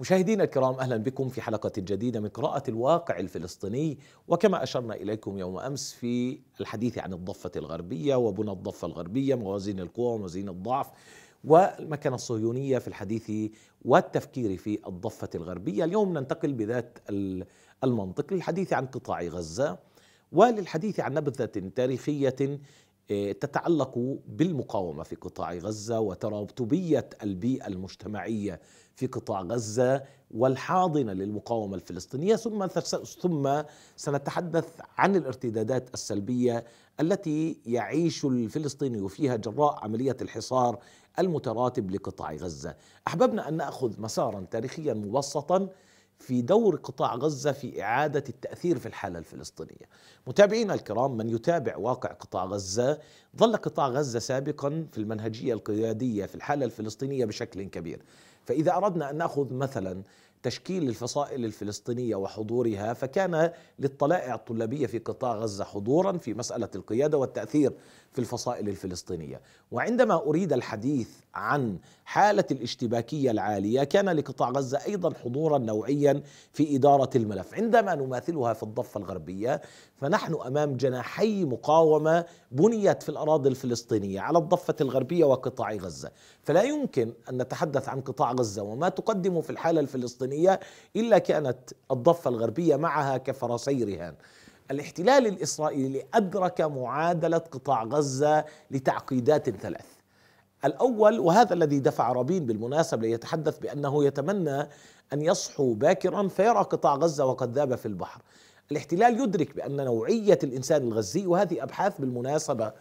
مشاهدينا الكرام اهلا بكم في حلقه جديده من قراءه الواقع الفلسطيني وكما اشرنا اليكم يوم امس في الحديث عن الضفه الغربيه وبنى الضفه الغربيه موازين القوى وموازين الضعف والمكانه الصهيونيه في الحديث والتفكير في الضفه الغربيه اليوم ننتقل بذات المنطق للحديث عن قطاع غزه وللحديث عن نبذه تاريخيه آه، تتعلق بالمقاومه في قطاع غزه وترابطبيه البيئه المجتمعيه في قطاع غزه والحاضنه للمقاومه الفلسطينيه ثم ثم سنتحدث عن الارتدادات السلبيه التي يعيش الفلسطيني فيها جراء عمليه الحصار المتراتب لقطاع غزه. احببنا ان ناخذ مسارا تاريخيا مبسطا في دور قطاع غزة في إعادة التأثير في الحالة الفلسطينية متابعينا الكرام من يتابع واقع قطاع غزة ظل قطاع غزة سابقا في المنهجية القيادية في الحالة الفلسطينية بشكل كبير فإذا أردنا أن نأخذ مثلا تشكيل الفصائل الفلسطينية وحضورها فكان للطلائع الطلابية في قطاع غزة حضورا في مسألة القيادة والتأثير في الفصائل الفلسطينيه وعندما اريد الحديث عن حاله الاشتباكيه العاليه كان لقطاع غزه ايضا حضورا نوعيا في اداره الملف عندما نماثلها في الضفه الغربيه فنحن امام جناحي مقاومه بنيت في الاراضي الفلسطينيه على الضفه الغربيه وقطاع غزه فلا يمكن ان نتحدث عن قطاع غزه وما تقدمه في الحاله الفلسطينيه الا كانت الضفه الغربيه معها كفرسي رهان الاحتلال الإسرائيلي أدرك معادلة قطاع غزة لتعقيدات ثلاث الأول وهذا الذي دفع رابين بالمناسبة ليتحدث بأنه يتمنى أن يصحو باكرا فيرى قطاع غزة وقد ذاب في البحر الاحتلال يدرك بأن نوعية الإنسان الغزي وهذه أبحاث بالمناسبة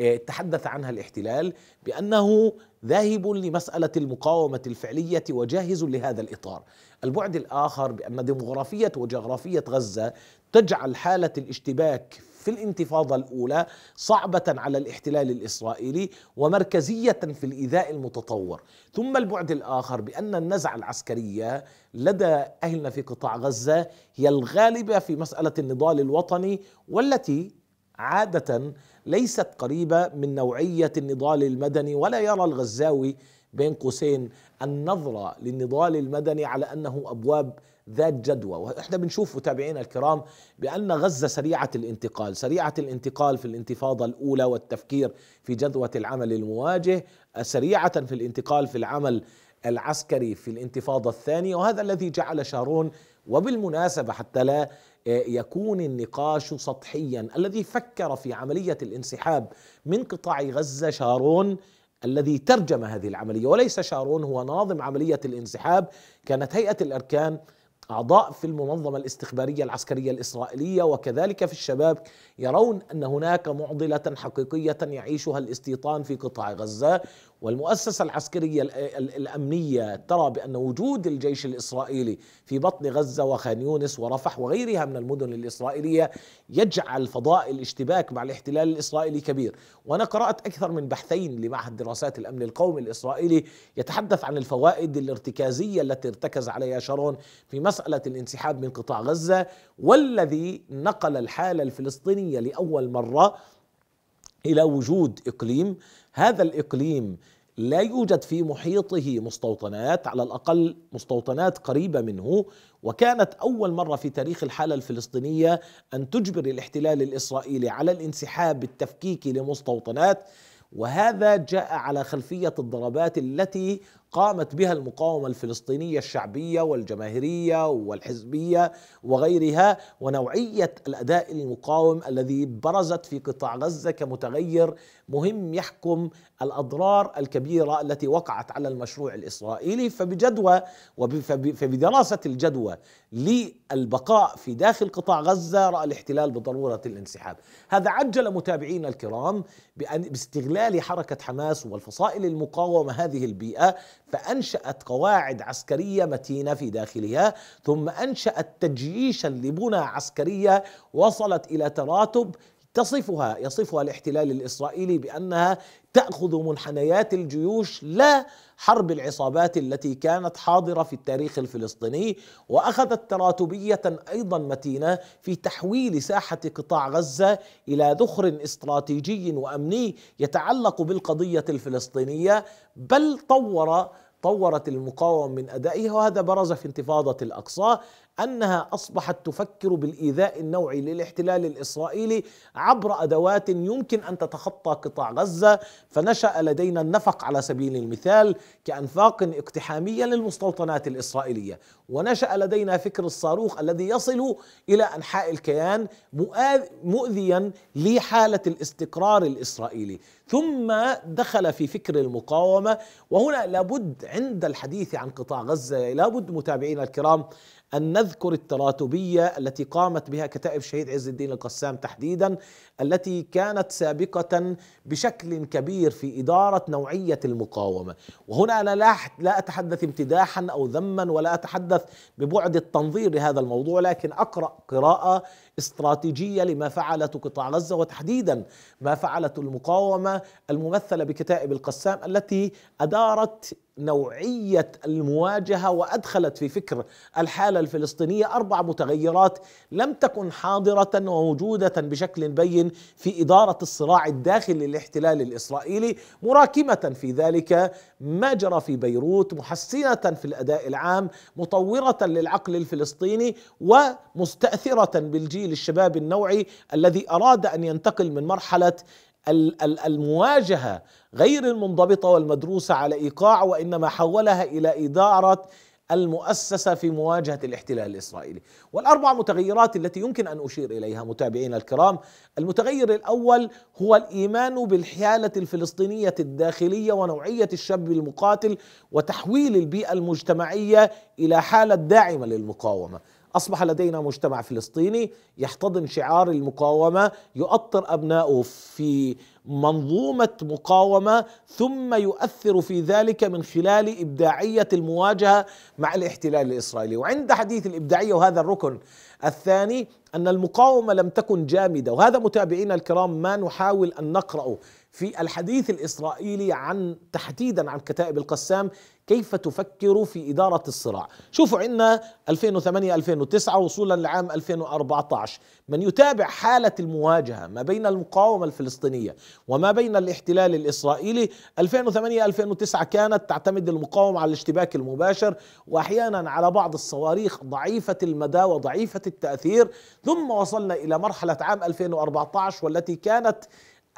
آه، تحدث عنها الاحتلال بانه ذاهب لمساله المقاومه الفعليه وجاهز لهذا الاطار. البعد الاخر بان ديموغرافيه وجغرافيه غزه تجعل حاله الاشتباك في الانتفاضه الاولى صعبه على الاحتلال الاسرائيلي ومركزيه في الايذاء المتطور، ثم البعد الاخر بان النزعه العسكريه لدى اهلنا في قطاع غزه هي الغالبه في مساله النضال الوطني والتي عاده ليست قريبه من نوعيه النضال المدني ولا يرى الغزاوي بين قوسين النظره للنضال المدني على انه ابواب ذات جدوى واحنا بنشوف متابعينا الكرام بان غزه سريعه الانتقال سريعه الانتقال في الانتفاضه الاولى والتفكير في جدوى العمل المواجه سريعه في الانتقال في العمل العسكري في الانتفاضه الثانيه وهذا الذي جعل شارون وبالمناسبه حتى لا آه، يكون النقاش سطحيا الذي فكر في عملية الانسحاب من قطاع غزة شارون الذي ترجم هذه العملية وليس شارون هو ناظم عملية الانسحاب كانت هيئة الأركان أعضاء في المنظمة الاستخبارية العسكرية الإسرائيلية وكذلك في الشباب يرون أن هناك معضلة حقيقية يعيشها الاستيطان في قطاع غزة والمؤسسة العسكرية الأمنية ترى بأن وجود الجيش الإسرائيلي في بطن غزة وخان يونس ورفح وغيرها من المدن الإسرائيلية يجعل فضاء الاشتباك مع الاحتلال الإسرائيلي كبير وأنا قرأت أكثر من بحثين لمعهد دراسات الأمن القومي الإسرائيلي يتحدث عن الفوائد الارتكازية التي ارتكز عليها شارون في مسألة الانسحاب من قطاع غزة والذي نقل الحالة الفلسطينية لأول مرة الى وجود اقليم هذا الاقليم لا يوجد في محيطه مستوطنات على الاقل مستوطنات قريبه منه وكانت اول مره في تاريخ الحاله الفلسطينيه ان تجبر الاحتلال الاسرائيلي على الانسحاب التفكيكي لمستوطنات وهذا جاء على خلفيه الضربات التي قامت بها المقاومه الفلسطينيه الشعبيه والجماهيريه والحزبيه وغيرها ونوعيه الاداء المقاوم الذي برزت في قطاع غزه كمتغير مهم يحكم الاضرار الكبيره التي وقعت على المشروع الاسرائيلي فبجدوى فبدراسه الجدوى للبقاء في داخل قطاع غزه راى الاحتلال بضروره الانسحاب، هذا عجل متابعينا الكرام بأن باستغلال حركه حماس والفصائل المقاومه هذه البيئه فأنشأت قواعد عسكرية متينة في داخلها ثم أنشأت تجييشا لبنى عسكرية وصلت إلى تراتب تصفها يصفها الاحتلال الاسرائيلي بانها تاخذ منحنيات الجيوش لا حرب العصابات التي كانت حاضره في التاريخ الفلسطيني واخذت تراتبيه ايضا متينه في تحويل ساحه قطاع غزه الى ذخر استراتيجي وامني يتعلق بالقضيه الفلسطينيه بل طور طورت المقاومه من ادائها وهذا برز في انتفاضه الاقصى انها اصبحت تفكر بالايذاء النوعي للاحتلال الاسرائيلي عبر ادوات يمكن ان تتخطى قطاع غزه فنشا لدينا النفق على سبيل المثال كانفاق اقتحاميه للمستوطنات الاسرائيليه ونشا لدينا فكر الصاروخ الذي يصل الى انحاء الكيان مؤذيا لحاله الاستقرار الاسرائيلي ثم دخل في فكر المقاومه وهنا لابد عند الحديث عن قطاع غزه لابد متابعينا الكرام أن نذكر التراتبية التي قامت بها كتائب شهيد عز الدين القسام تحديدا التي كانت سابقة بشكل كبير في إدارة نوعية المقاومة وهنا أنا لا, لا أتحدث امتداحا أو ذما ولا أتحدث ببعد التنظير لهذا الموضوع لكن أقرأ قراءة استراتيجية لما فعلته قطاع غزة وتحديدا ما فعلته المقاومة الممثلة بكتائب القسام التي أدارت نوعيه المواجهه وادخلت في فكر الحاله الفلسطينيه اربع متغيرات لم تكن حاضره وموجوده بشكل بين في اداره الصراع الداخلي للاحتلال الاسرائيلي مراكمه في ذلك ما جرى في بيروت محسنه في الاداء العام مطوره للعقل الفلسطيني ومستاثره بالجيل الشباب النوعي الذي اراد ان ينتقل من مرحله المواجهه غير المنضبطه والمدروسه على ايقاع وانما حولها الى اداره المؤسسه في مواجهه الاحتلال الاسرائيلي، والاربع متغيرات التي يمكن ان اشير اليها متابعينا الكرام، المتغير الاول هو الايمان بالحاله الفلسطينيه الداخليه ونوعيه الشاب المقاتل وتحويل البيئه المجتمعيه الى حاله داعمه للمقاومه، أصبح لدينا مجتمع فلسطيني يحتضن شعار المقاومة يؤطر أبناؤه في منظومة مقاومة ثم يؤثر في ذلك من خلال إبداعية المواجهة مع الاحتلال الإسرائيلي وعند حديث الإبداعية وهذا الركن الثاني أن المقاومة لم تكن جامدة وهذا متابعينا الكرام ما نحاول أن نقرأه في الحديث الإسرائيلي عن تحديدا عن كتائب القسام كيف تفكر في إدارة الصراع شوفوا عندنا 2008-2009 وصولا لعام 2014 من يتابع حالة المواجهة ما بين المقاومة الفلسطينية وما بين الاحتلال الإسرائيلي 2008-2009 كانت تعتمد المقاومة على الاشتباك المباشر وأحيانا على بعض الصواريخ ضعيفة المدى وضعيفة التأثير ثم وصلنا إلى مرحلة عام 2014 والتي كانت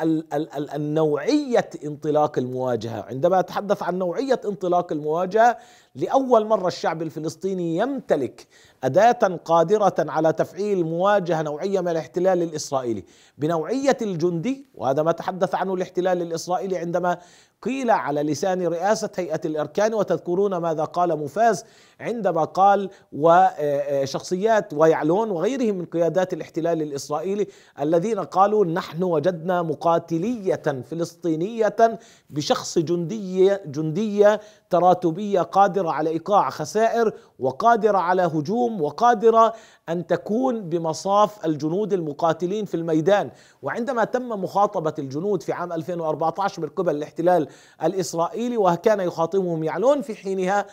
ال ال النوعية انطلاق المواجهة عندما أتحدث عن نوعية انطلاق المواجهة لأول مرة الشعب الفلسطيني يمتلك أداة قادرة على تفعيل مواجهة نوعية من الاحتلال الإسرائيلي بنوعية الجندي وهذا ما تحدث عنه الاحتلال الإسرائيلي عندما قيل على لسان رئاسة هيئة الأركان وتذكرون ماذا قال مفاز عندما قال وشخصيات آه، آه، ويعلون وغيرهم من قيادات الاحتلال الإسرائيلي الذين قالوا نحن وجدنا مقاتلية فلسطينية بشخص جندية, جندية تراتبية قادرة على إيقاع خسائر وقادرة على هجوم وقادرة أن تكون بمصاف الجنود المقاتلين في الميدان وعندما تم مخاطبة الجنود في عام 2014 من قبل الاحتلال الإسرائيلي وكان يخاطبهم يعلون في حينها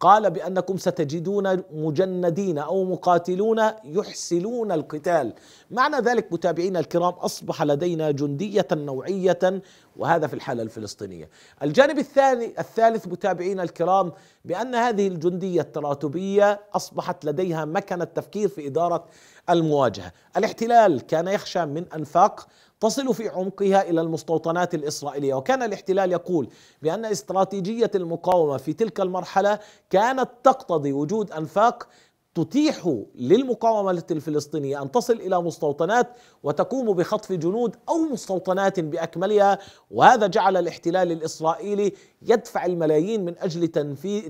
قال بأنكم ستجدون مجندين أو مقاتلون يحسلون القتال معنى ذلك متابعينا الكرام أصبح لدينا جندية نوعية وهذا في الحالة الفلسطينية الجانب الثاني الثالث متابعينا الكرام بأن هذه الجندية التراتبية أصبحت لديها مكنة تفكير في إدارة المواجهة الاحتلال كان يخشى من أنفاق تصل في عمقها الى المستوطنات الاسرائيليه وكان الاحتلال يقول بان استراتيجيه المقاومه في تلك المرحله كانت تقتضي وجود انفاق تتيح للمقاومة الفلسطينية أن تصل إلى مستوطنات وتقوم بخطف جنود أو مستوطنات بأكملها وهذا جعل الاحتلال الإسرائيلي يدفع الملايين من أجل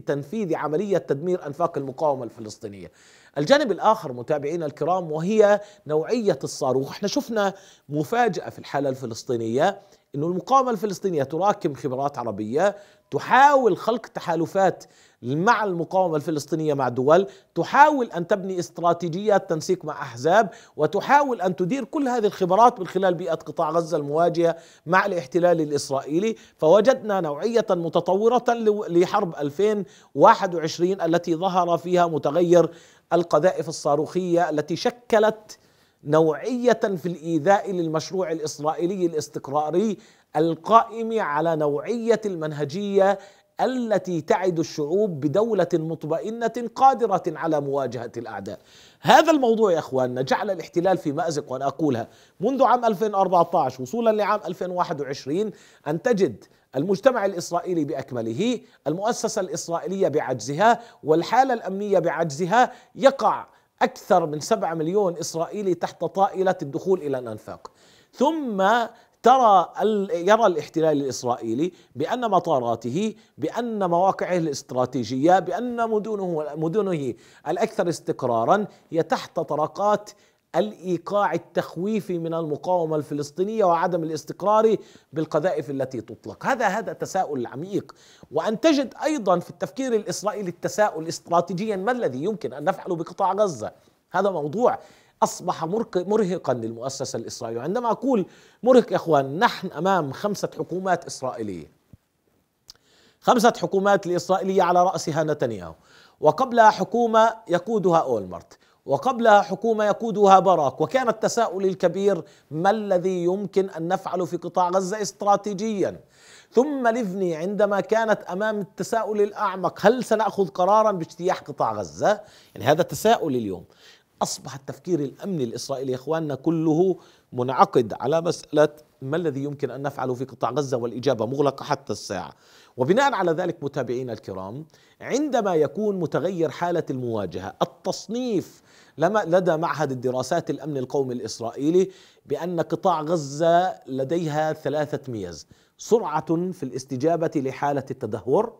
تنفيذ عملية تدمير أنفاق المقاومة الفلسطينية الجانب الآخر متابعينا الكرام وهي نوعية الصاروخ احنا شفنا مفاجأة في الحالة الفلسطينية أنه المقاومة الفلسطينية تراكم خبرات عربية تحاول خلق تحالفات مع المقاومة الفلسطينية مع دول تحاول أن تبني استراتيجيات تنسيق مع أحزاب وتحاول أن تدير كل هذه الخبرات من خلال بيئة قطاع غزة المواجهة مع الاحتلال الإسرائيلي فوجدنا نوعية متطورة لحرب 2021 التي ظهر فيها متغير القذائف الصاروخيه التي شكلت نوعيه في الايذاء للمشروع الاسرائيلي الاستقراري القائم على نوعيه المنهجيه التي تعد الشعوب بدولة مطمئنة قادرة على مواجهة الأعداء هذا الموضوع يا أخواننا جعل الاحتلال في مأزق وأنا أقولها منذ عام 2014 وصولا لعام 2021 أن تجد المجتمع الاسرائيلي باكمله، المؤسسه الاسرائيليه بعجزها، والحاله الامنيه بعجزها، يقع اكثر من 7 مليون اسرائيلي تحت طائله الدخول الى الانفاق. ثم ترى يرى الاحتلال الاسرائيلي بان مطاراته بان مواقعه الاستراتيجيه بان مدنه مدنه الاكثر استقرارا هي تحت طرقات الايقاع التخويفي من المقاومه الفلسطينيه وعدم الاستقرار بالقذائف التي تطلق، هذا هذا تساؤل عميق، وان تجد ايضا في التفكير الاسرائيلي التساؤل استراتيجيا ما الذي يمكن ان نفعله بقطاع غزه؟ هذا موضوع اصبح مرهقا للمؤسسه الاسرائيليه، عندما اقول مرهق يا اخوان نحن امام خمسه حكومات اسرائيليه. خمسه حكومات الاسرائيليه على راسها نتنياهو، وقبلها حكومه يقودها اولمرت. وقبلها حكومه يقودها باراك وكان التساؤل الكبير ما الذي يمكن ان نفعل في قطاع غزه استراتيجيا ثم ليفني عندما كانت امام التساؤل الاعمق هل سناخذ قرارا باجتياح قطاع غزه يعني هذا تساؤل اليوم اصبح التفكير الامني الاسرائيلي يا اخواننا كله منعقد على مساله ما الذي يمكن ان نفعله في قطاع غزه والاجابه مغلقه حتى الساعه وبناء على ذلك متابعينا الكرام عندما يكون متغير حالة المواجهة التصنيف لدى معهد الدراسات الأمن القومي الإسرائيلي بأن قطاع غزة لديها ثلاثة ميز سرعة في الاستجابة لحالة التدهور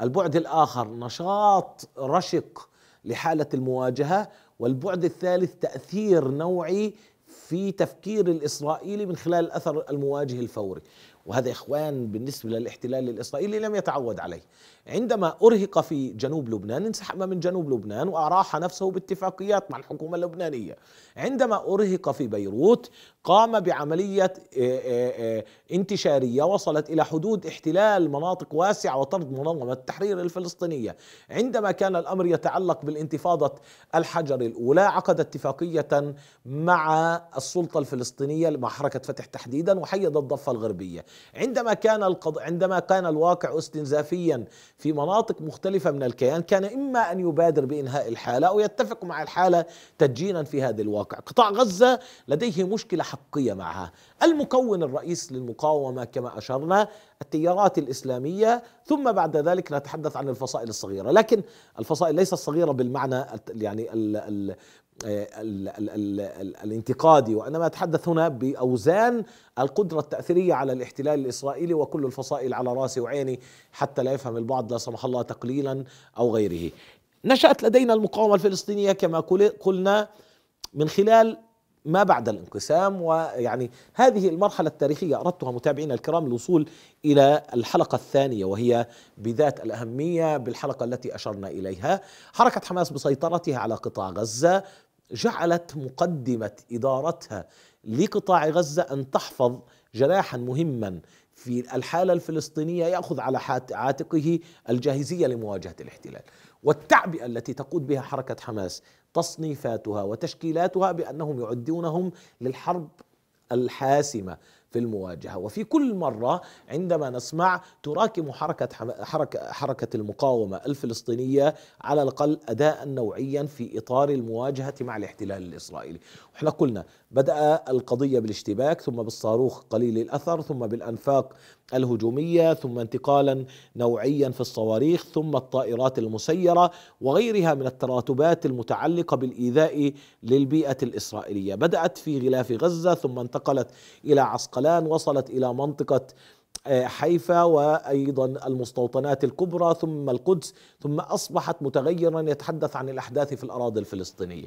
البعد الآخر نشاط رشق لحالة المواجهة والبعد الثالث تأثير نوعي في تفكير الإسرائيلي من خلال الأثر المواجه الفوري وهذا إخوان بالنسبة للاحتلال الإسرائيلي لم يتعود عليه عندما أرهق في جنوب لبنان انسحب من جنوب لبنان وأراح نفسه باتفاقيات مع الحكومة اللبنانية عندما أرهق في بيروت قام بعملية آه، آه، آه، انتشارية وصلت إلى حدود احتلال مناطق واسعة وطرد منظمة التحرير الفلسطينية عندما كان الأمر يتعلق بالانتفاضة الحجر الأولى عقد اتفاقية مع السلطة الفلسطينية مع حركة فتح تحديدا وحيد الضفة الغربية عندما كان القض... عندما كان الواقع استنزافيا في مناطق مختلفة من الكيان كان إما أن يبادر بإنهاء الحالة أو يتفق مع الحالة تدجينا في هذا الواقع قطاع غزة لديه مشكلة حقيقية معها المكون الرئيس للمقاومة كما أشرنا التيارات الإسلامية ثم بعد ذلك نتحدث عن الفصائل الصغيرة لكن الفصائل ليست صغيرة بالمعنى يعني ال ال آه، ال ال ال الانتقادي وانما اتحدث هنا باوزان القدره التاثيريه على الاحتلال الاسرائيلي وكل الفصائل على راسي وعيني حتى لا يفهم البعض لا سمح الله تقليلا او غيره. نشات لدينا المقاومه الفلسطينيه كما قلنا من خلال ما بعد الانقسام ويعني هذه المرحلة التاريخية أردتها متابعينا الكرام الوصول إلى الحلقة الثانية وهي بذات الأهمية بالحلقة التي أشرنا إليها حركة حماس بسيطرتها على قطاع غزة جعلت مقدمه ادارتها لقطاع غزه ان تحفظ جناحا مهما في الحاله الفلسطينيه ياخذ على عاتقه الجاهزيه لمواجهه الاحتلال والتعبئه التي تقود بها حركه حماس تصنيفاتها وتشكيلاتها بانهم يعدونهم للحرب الحاسمه في المواجهة وفي كل مرة عندما نسمع تراكم حركة حركة حركة المقاومة الفلسطينية على الأقل أداء نوعيا في إطار المواجهة مع الاحتلال الإسرائيلي وإحنا قلنا بدأ القضية بالاشتباك ثم بالصاروخ قليل الأثر ثم بالأنفاق الهجومية ثم انتقالا نوعيا في الصواريخ ثم الطائرات المسيرة وغيرها من التراتبات المتعلقة بالإيذاء للبيئة الإسرائيلية بدأت في غلاف غزة ثم انتقلت إلى عسقلان وصلت إلى منطقة آه، حيفا وايضا المستوطنات الكبرى ثم القدس ثم اصبحت متغيرا يتحدث عن الاحداث في الاراضي الفلسطينيه.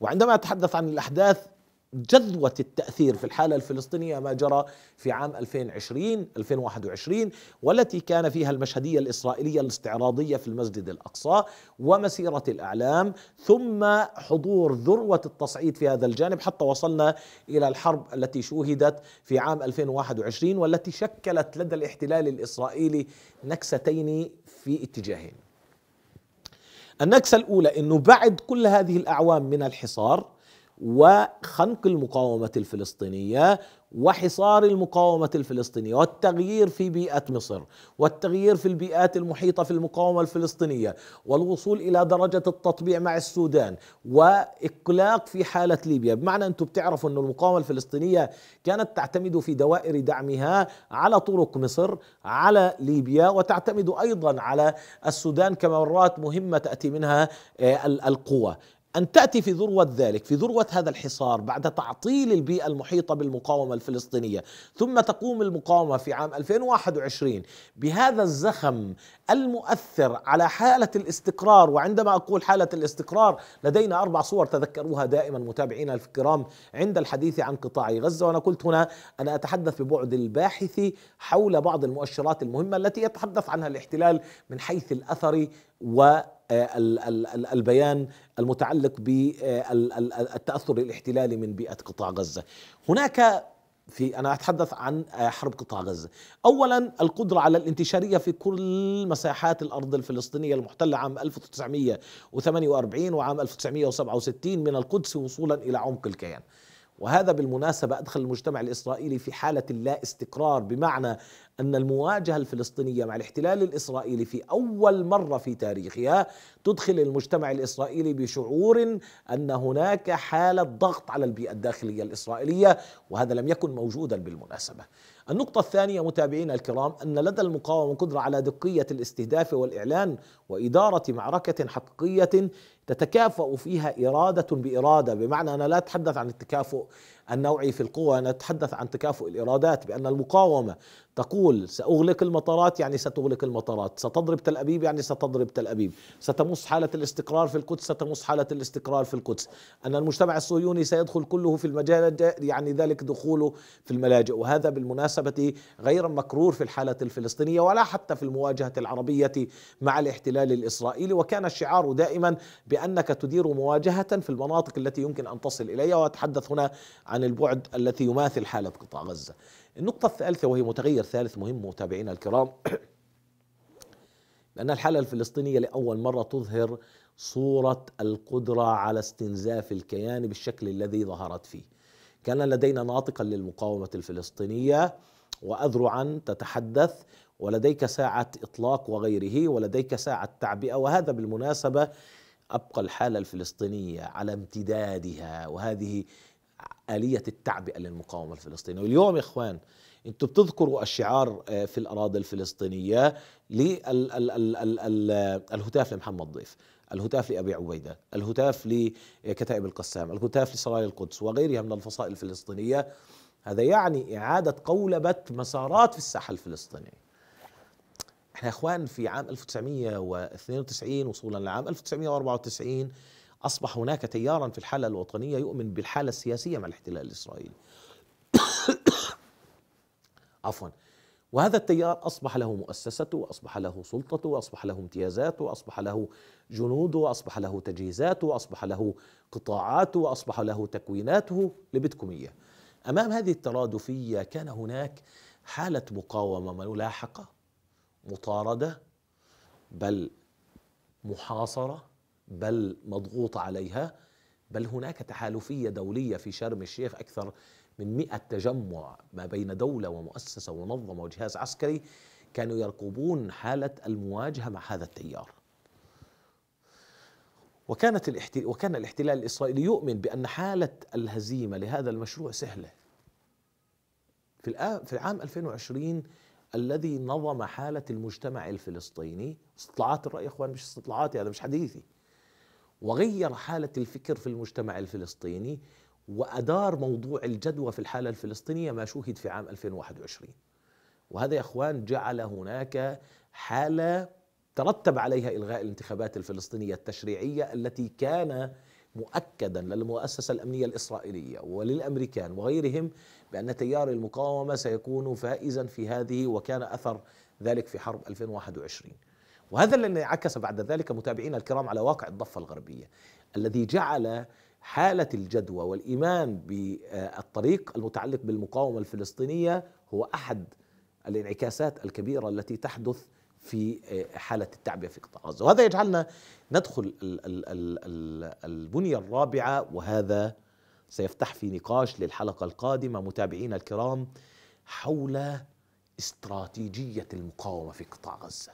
وعندما يتحدث عن الاحداث جذوة التأثير في الحالة الفلسطينية ما جرى في عام 2020 2021 والتي كان فيها المشهدية الإسرائيلية الاستعراضية في المسجد الأقصى ومسيرة الأعلام ثم حضور ذروة التصعيد في هذا الجانب حتى وصلنا إلى الحرب التي شوهدت في عام 2021 والتي شكلت لدى الاحتلال الإسرائيلي نكستين في اتجاهين النكسة الأولى أنه بعد كل هذه الأعوام من الحصار وخنق المقاومه الفلسطينيه وحصار المقاومه الفلسطينيه والتغيير في بيئه مصر والتغيير في البيئات المحيطه في المقاومه الفلسطينيه والوصول الى درجه التطبيع مع السودان واقلاق في حاله ليبيا بمعنى انتم بتعرفوا ان المقاومه الفلسطينيه كانت تعتمد في دوائر دعمها على طرق مصر على ليبيا وتعتمد ايضا على السودان كمرات مهمه تاتي منها آه، القوى أن تأتي في ذروة ذلك في ذروة هذا الحصار بعد تعطيل البيئة المحيطة بالمقاومة الفلسطينية ثم تقوم المقاومة في عام 2021 بهذا الزخم المؤثر على حالة الاستقرار وعندما أقول حالة الاستقرار لدينا أربع صور تذكروها دائما متابعينا الكرام عند الحديث عن قطاع غزة وأنا قلت هنا أنا أتحدث ببعد الباحث حول بعض المؤشرات المهمة التي يتحدث عنها الاحتلال من حيث الأثر والبيان آه، المتعلق بالتأثر آه، الاحتلالي من بيئة قطاع غزة هناك في أنا أتحدث عن آه، حرب قطاع غزة أولا القدرة على الانتشارية في كل مساحات الأرض الفلسطينية المحتلة عام 1948 وعام 1967 من القدس وصولا إلى عمق الكيان وهذا بالمناسبة أدخل المجتمع الإسرائيلي في حالة لا استقرار بمعنى أن المواجهة الفلسطينية مع الاحتلال الإسرائيلي في أول مرة في تاريخها تدخل المجتمع الإسرائيلي بشعور أن هناك حالة ضغط على البيئة الداخلية الإسرائيلية وهذا لم يكن موجودا بالمناسبة النقطة الثانية متابعينا الكرام أن لدى المقاومة قدرة على دقية الاستهداف والإعلان وإدارة معركة حقيقية تتكافؤ فيها إرادة بإرادة بمعنى أنا لا أتحدث عن التكافؤ النوعي في القوة أنا أتحدث عن تكافؤ الإرادات بأن المقاومة تقول سأغلق المطارات يعني ستغلق المطارات ستضرب تل أبيب يعني ستضرب تل أبيب ستمص حالة الاستقرار في القدس ستمص حالة الاستقرار في القدس أن المجتمع الصهيوني سيدخل كله في المجال يعني ذلك دخوله في الملاجئ وهذا بالمناسبة غير مكرور في الحالة الفلسطينية ولا حتى في المواجهة العربية مع الاحتلال الإسرائيلي وكان الشعار دائما ب بأنك تدير مواجهة في المناطق التي يمكن أن تصل إليها وأتحدث هنا عن البعد التي يماثل حالة قطاع غزة النقطة الثالثة وهي متغير ثالث مهم متابعينا الكرام لأن الحالة الفلسطينية لأول مرة تظهر صورة القدرة على استنزاف الكيان بالشكل الذي ظهرت فيه كان لدينا ناطقا للمقاومة الفلسطينية وأذرعا تتحدث ولديك ساعة إطلاق وغيره ولديك ساعة تعبئة وهذا بالمناسبة ابقى الحاله الفلسطينيه على امتدادها وهذه اليه التعبئه للمقاومه الفلسطينيه واليوم يا اخوان انتم بتذكروا الشعار آه، في الاراضي الفلسطينيه للهتاف لمحمد ضيف الهتاف لابي عبيده، الهتاف لكتائب القسام، الهتاف لسرايا القدس وغيرها من الفصائل الفلسطينيه هذا يعني اعاده قولبه مسارات في الساحه الفلسطينيه. احنا اخوان في عام 1992 وصولا لعام 1994 اصبح هناك تيارا في الحاله الوطنيه يؤمن بالحاله السياسيه مع الاحتلال الاسرائيلي. عفوا وهذا التيار اصبح له مؤسسته واصبح له سلطته واصبح له امتيازاته واصبح له جنوده واصبح له تجهيزاته واصبح له قطاعاته واصبح له تكويناته لبدكم اياه. امام هذه الترادفيه كان هناك حاله مقاومه ملاحقه مطارده بل محاصره بل مضغوط عليها بل هناك تحالفيه دوليه في شرم الشيخ اكثر من 100 تجمع ما بين دوله ومؤسسه ومنظمه وجهاز عسكري كانوا يرقبون حاله المواجهه مع هذا التيار. وكانت الاحتلال وكان الاحتلال الاسرائيلي يؤمن بان حاله الهزيمه لهذا المشروع سهله. في العام في 2020 الذي نظم حالة المجتمع الفلسطيني استطلاعات الرأي يا إخوان مش استطلاعاتي هذا مش حديثي وغير حالة الفكر في المجتمع الفلسطيني وأدار موضوع الجدوى في الحالة الفلسطينية ما شوهد في عام 2021 وهذا يا إخوان جعل هناك حالة ترتب عليها إلغاء الانتخابات الفلسطينية التشريعية التي كان مؤكدا للمؤسسة الأمنية الإسرائيلية وللأمريكان وغيرهم بأن تيار المقاومة سيكون فائزا في هذه وكان أثر ذلك في حرب 2021 وهذا الذي انعكس بعد ذلك متابعينا الكرام على واقع الضفة الغربية الذي جعل حالة الجدوى والإيمان بالطريق المتعلق بالمقاومة الفلسطينية هو أحد الانعكاسات الكبيرة التي تحدث في آه، حالة التعبئة في قطاع غزة وهذا يجعلنا ندخل البنية الرابعة وهذا سيفتح في نقاش للحلقة القادمة متابعينا الكرام حول استراتيجية المقاومة في قطاع غزة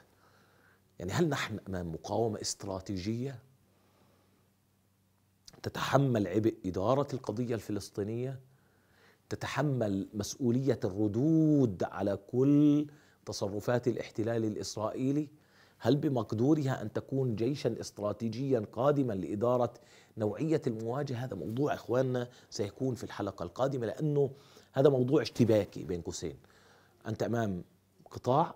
يعني هل نحن أمام مقاومة استراتيجية تتحمل عبء إدارة القضية الفلسطينية تتحمل مسؤولية الردود على كل تصرفات الاحتلال الاسرائيلي هل بمقدورها ان تكون جيشا استراتيجيا قادما لاداره نوعيه المواجهه هذا موضوع اخواننا سيكون في الحلقه القادمه لانه هذا موضوع اشتباكي بين قوسين انت امام قطاع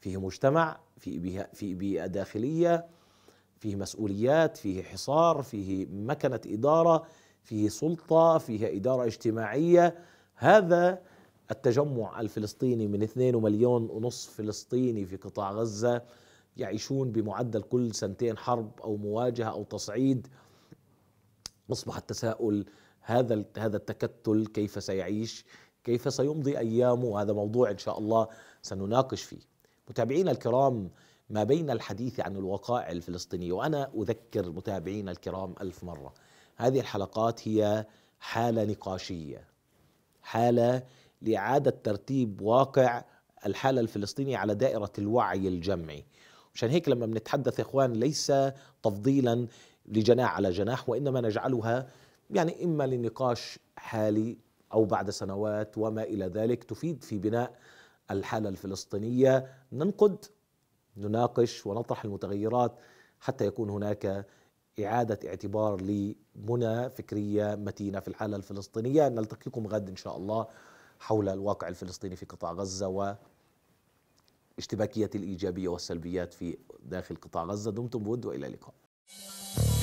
فيه مجتمع فيه في بيئه داخليه فيه مسؤوليات فيه حصار فيه مكنه اداره فيه سلطه فيه اداره اجتماعيه هذا التجمع الفلسطيني من 2 مليون ونصف فلسطيني في قطاع غزة يعيشون بمعدل كل سنتين حرب أو مواجهة أو تصعيد أصبح التساؤل هذا هذا التكتل كيف سيعيش كيف سيمضي أيامه هذا موضوع إن شاء الله سنناقش فيه متابعينا الكرام ما بين الحديث عن الوقائع الفلسطينية وأنا أذكر متابعينا الكرام ألف مرة هذه الحلقات هي حالة نقاشية حالة لإعادة ترتيب واقع الحالة الفلسطينية على دائرة الوعي الجمعي عشان هيك لما بنتحدث يا إخوان ليس تفضيلا لجناح على جناح وإنما نجعلها يعني إما لنقاش حالي أو بعد سنوات وما إلى ذلك تفيد في بناء الحالة الفلسطينية ننقد نناقش ونطرح المتغيرات حتى يكون هناك إعادة اعتبار لبنى فكرية متينة في الحالة الفلسطينية نلتقيكم غد إن شاء الله حول الواقع الفلسطيني في قطاع غزة واشتباكية الإيجابية والسلبيات في داخل قطاع غزة دمتم بود وإلى اللقاء